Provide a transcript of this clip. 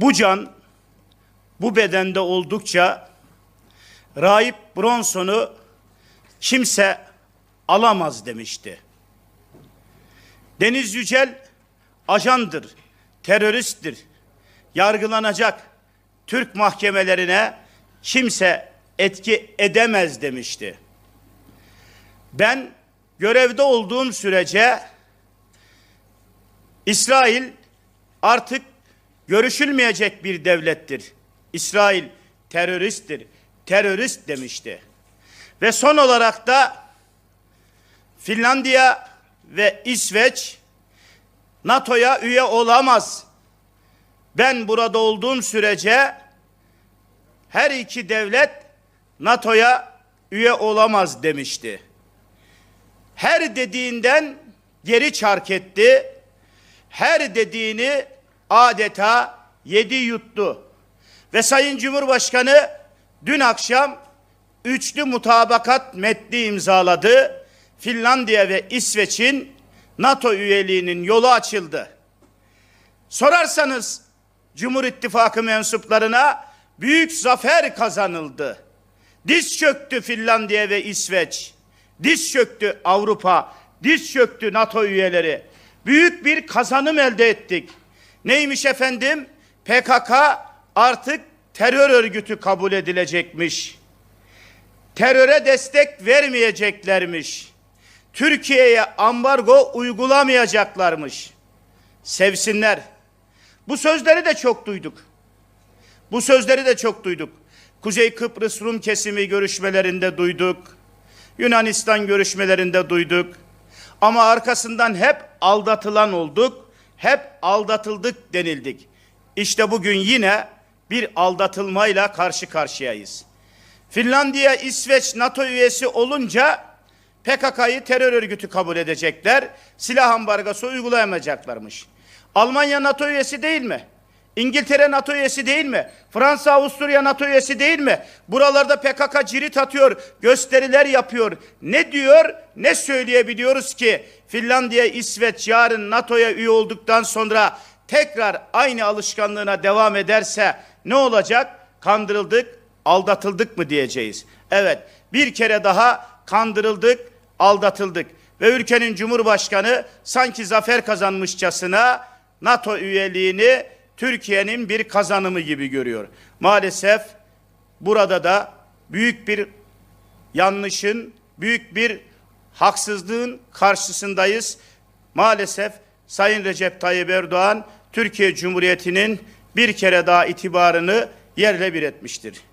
Bu can bu bedende oldukça raip Bronson'u kimse alamaz demişti. Deniz Yücel ajandır, teröristtir, yargılanacak Türk mahkemelerine kimse etki edemez demişti. Ben görevde olduğum sürece İsrail artık görüşülmeyecek bir devlettir. İsrail teröristtir. Terörist demişti. Ve son olarak da Finlandiya ve İsveç NATO'ya üye olamaz. Ben burada olduğum sürece her iki devlet NATO'ya üye olamaz demişti. Her dediğinden geri çark etti. Her dediğini adeta yedi yuttu. Ve Sayın Cumhurbaşkanı dün akşam üçlü mutabakat metni imzaladı. Finlandiya ve İsveç'in NATO üyeliğinin yolu açıldı. Sorarsanız Cumhur İttifakı mensuplarına büyük zafer kazanıldı. Diz çöktü Finlandiya ve İsveç. Diz çöktü Avrupa. Diz çöktü NATO üyeleri. Büyük bir kazanım elde ettik. Neymiş efendim? PKK artık terör örgütü kabul edilecekmiş. Teröre destek vermeyeceklermiş. Türkiye'ye ambargo uygulamayacaklarmış. Sevsinler. Bu sözleri de çok duyduk. Bu sözleri de çok duyduk. Kuzey Kıbrıs Rum kesimi görüşmelerinde duyduk. Yunanistan görüşmelerinde duyduk. Ama arkasından hep aldatılan olduk hep aldatıldık denildik. İşte bugün yine bir aldatılmayla karşı karşıyayız. Finlandiya, İsveç NATO üyesi olunca PKK'yı terör örgütü kabul edecekler. Silah ambargosu uygulayamayacaklarmış. Almanya NATO üyesi değil mi? İngiltere NATO üyesi değil mi? Fransa, Avusturya NATO üyesi değil mi? Buralarda PKK cirit atıyor, gösteriler yapıyor. Ne diyor, ne söyleyebiliyoruz ki Finlandiya, İsveç yarın NATO'ya üye olduktan sonra tekrar aynı alışkanlığına devam ederse ne olacak? Kandırıldık, aldatıldık mı diyeceğiz. Evet, bir kere daha kandırıldık, aldatıldık. Ve ülkenin Cumhurbaşkanı sanki zafer kazanmışçasına NATO üyeliğini Türkiye'nin bir kazanımı gibi görüyor. Maalesef burada da büyük bir yanlışın, büyük bir haksızlığın karşısındayız. Maalesef Sayın Recep Tayyip Erdoğan Türkiye Cumhuriyeti'nin bir kere daha itibarını yerle bir etmiştir.